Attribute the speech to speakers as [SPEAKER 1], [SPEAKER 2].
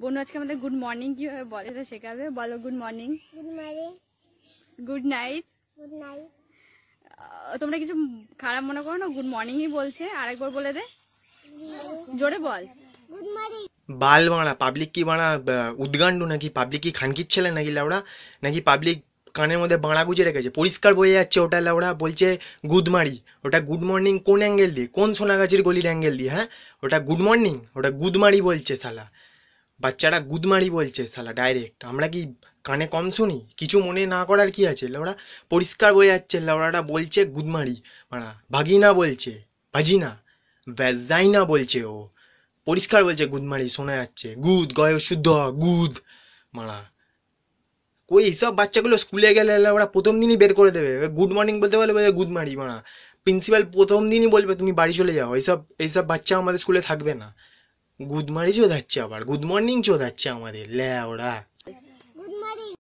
[SPEAKER 1] বোন আজকে আমাদের গুড মর্নিং কিভাবে বলে তো শেখাবে বলো good morning good morning good night good night তোমরা কিছু খারাপ মনে করো না গুড মর্নিংই বলছে আরেকবার বলে দে জোরে বল গুড
[SPEAKER 2] মর্নিং বাল বাংলা পাবলিক কি বাংলা উদ্গান্ডু নাকি পাবলিক কি খানকির ছেলে নাকি লাউড়া নাকি পাবলিক কানের মধ্যে বাঁড়া গুজে রেখেছে পরিষ্কার বয়ে যাচ্ছে ওটা লাউড়া বলছে গুদমারি ওটা গুড মর্নিং কোন অ্যাঙ্গেল দিয়ে কোন সোনাগাছির গলির অ্যাঙ্গেল দিয়ে হ্যাঁ ওটা গুড মর্নিং ওটা গুদমারি বলছে সালা বাচ্চারা গুদমারি বলছে শালা ডাইরেক্ট আমরা কি কানে কম শুনি কিছু মনে না করার কি আছে লেওড়া পরিষ্কার বয়ে যাচ্ছে লেওড়াটা বলছে গুদমারি মারা ভাগিনা বলছে ভাজিনা ভ্যাজাইনা বলছে ও পরিষ্কার বলছে গুদমারি শোনা যাচ্ছে গুদ গয় শুদ্ধ গুদ মারা কই এইসব বাচ্চাগুলো স্কুলে গেলে ওরা প্রথম দিনই বের করে দেবে গুড মর্নিং বলতে বলে বলে গুড মারি মারা প্রিন্সিপাল প্রথম দিনই বলবে তুমি বাড়ি চলে যাও এইসব এইসব বাচ্চা আমাদের স্কুলে থাকবে না গুদমারি চোদাচ্ছে আবার গুড মর্নিং চোদাচ্ছে আমাদের ল্যা ওরা